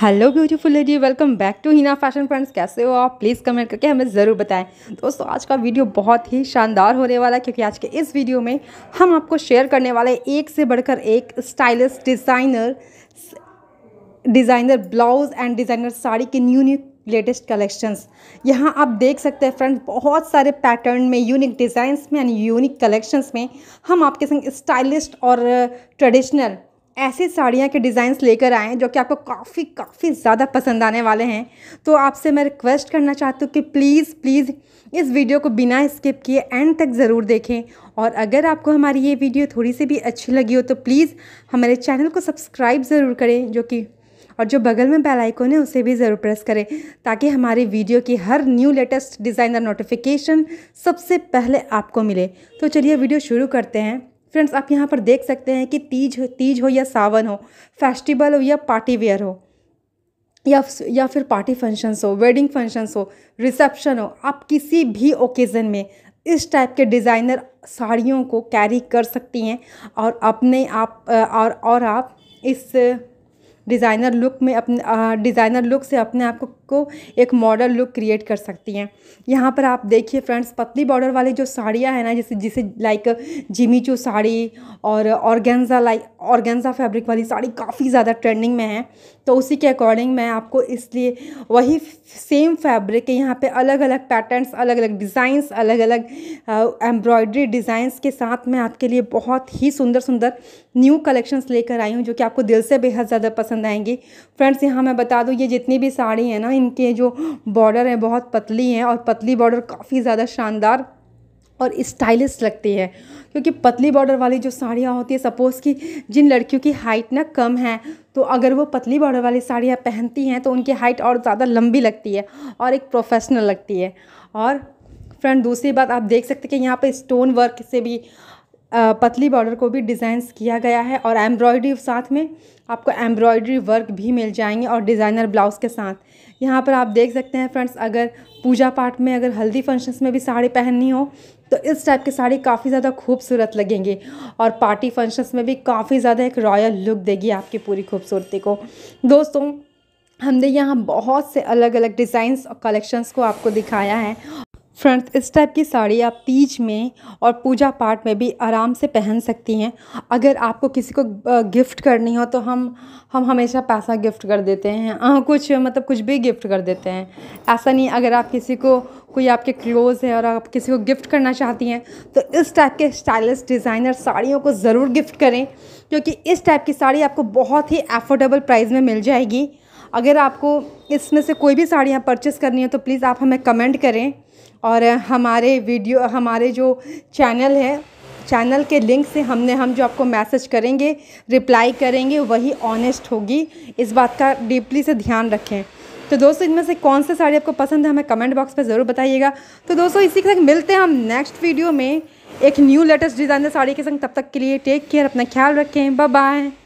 hello beautiful lady welcome back to Hina fashion friends कैसे हो आप प्लीज़ कमेंट करके हमें ज़रूर बताएं दोस्तों आज का वीडियो बहुत ही शानदार होने वाला है क्योंकि आज के इस वीडियो में हम आपको शेयर करने वाले एक से बढ़कर एक stylish designer designer blouse and designer sari के न्यू न्यू लेटेस्ट कलेक्शंस यहाँ आप देख सकते हैं फ्रेंड्स बहुत सारे पैटर्न में यूनिक डिज़ाइंस में एंड यूनिक कलेक्शंस में हम आपके संग स्टाइलिश और ट्रेडिशनल ऐसी साड़ियाँ के डिज़ाइंस लेकर आएँ जो कि आपको काफ़ी काफ़ी ज़्यादा पसंद आने वाले हैं तो आपसे मैं रिक्वेस्ट करना चाहती हूँ कि प्लीज़ प्लीज़ इस वीडियो को बिना स्किप किए एंड तक ज़रूर देखें और अगर आपको हमारी ये वीडियो थोड़ी सी भी अच्छी लगी हो तो प्लीज़ हमारे चैनल को सब्सक्राइब ज़रूर करें जो कि और जो बगल में बेल आइकन है उसे भी ज़रूर प्रेस करें ताकि हमारे वीडियो की हर न्यू लेटेस्ट डिज़ाइनर नोटिफिकेशन सबसे पहले आपको मिले तो चलिए वीडियो शुरू करते हैं फ्रेंड्स आप यहाँ पर देख सकते हैं कि तीज तीज हो या सावन हो फेस्टिवल हो या पार्टी वेयर हो या या फिर पार्टी फंक्शंस हो वेडिंग फंक्शंस हो रिसेप्शन हो आप किसी भी ओकेज़न में इस टाइप के डिज़ाइनर साड़ियों को कैरी कर सकती हैं और अपने आप और और आप इस डिज़ाइनर लुक में अपने डिज़ाइनर लुक से अपने आप को एक मॉडल लुक क्रिएट कर सकती हैं यहाँ पर आप देखिए फ्रेंड्स पतली बॉर्डर वाली जो साड़ियाँ हैं ना जैसे जिसे लाइक जिमी चू साड़ी और ऑर्गेंजा लाइक गेंज़ा फैब्रिक वाली साड़ी काफ़ी ज़्यादा ट्रेंडिंग में है तो उसी के अकॉर्डिंग मैं आपको इसलिए वही सेम फैब्रिक के यहाँ पे अलग अलग पैटर्न्स अलग अलग डिज़ाइंस अलग अलग एम्ब्रॉयडरी डिज़ाइंस के साथ मैं आपके लिए बहुत ही सुंदर सुंदर न्यू कलेक्शंस लेकर आई हूँ जो कि आपको दिल से बेहद ज़्यादा पसंद आएंगी फ्रेंड्स यहाँ मैं बता दूँ ये जितनी भी साड़ी है ना इनके जो बॉर्डर है बहुत पतली हैं और पतली बॉर्डर काफ़ी ज़्यादा शानदार और स्टाइलिश लगती है क्योंकि पतली बॉर्डर वाली जो साड़ियाँ होती है सपोज़ कि जिन लड़कियों की हाइट ना कम है तो अगर वो पतली बॉर्डर वाली साड़ियाँ पहनती हैं तो उनकी हाइट और ज़्यादा लंबी लगती है और एक प्रोफेशनल लगती है और फ्रेंड दूसरी बात आप देख सकते हैं कि यहाँ पर स्टोन वर्क से भी पतली बॉर्डर को भी डिज़ाइंस किया गया है और एम्ब्रॉयडरी साथ में आपको एम्ब्रॉयडरी वर्क भी मिल जाएंगे और डिज़ाइनर ब्लाउज़ के साथ यहाँ पर आप देख सकते हैं फ्रेंड्स अगर पूजा पाठ में अगर हल्दी फंक्शंस में भी साड़ी पहननी हो तो इस टाइप की साड़ी काफ़ी ज़्यादा खूबसूरत लगेंगी और पार्टी फंक्शंस में भी काफ़ी ज़्यादा एक रॉयल लुक देगी आपकी पूरी खूबसूरती को दोस्तों हमने यहाँ बहुत से अलग अलग डिज़ाइंस और कलेक्शंस को आपको दिखाया है फ्रेंड्स इस टाइप की साड़ी आप तीज में और पूजा पाठ में भी आराम से पहन सकती हैं अगर आपको किसी को गिफ्ट करनी हो तो हम हम हमेशा पैसा गिफ्ट कर देते हैं हाँ कुछ मतलब कुछ भी गिफ्ट कर देते हैं ऐसा नहीं अगर आप किसी को कोई आपके क्लोज़ है और आप किसी को गिफ्ट करना चाहती हैं तो इस टाइप के स्टाइलिश डिज़ाइनर साड़ियों को ज़रूर गिफ्ट करें क्योंकि इस टाइप की साड़ी आपको बहुत ही एफोर्डेबल प्राइस में मिल जाएगी अगर आपको इसमें से कोई भी साड़ियाँ परचेस करनी है तो प्लीज़ आप हमें कमेंट करें और हमारे वीडियो हमारे जो चैनल है चैनल के लिंक से हमने हम जो आपको मैसेज करेंगे रिप्लाई करेंगे वही ऑनेस्ट होगी इस बात का डीपली से ध्यान रखें तो दोस्तों इनमें से कौन सी साड़ी आपको पसंद है हमें कमेंट बॉक्स पर ज़रूर बताइएगा तो दोस्तों इसी के साथ मिलते हैं हम नेक्स्ट वीडियो में एक न्यू लेटेस्ट डिज़ाइनर साड़ी के संग तब तक के लिए टेक केयर अपना ख्याल रखें बाय बाय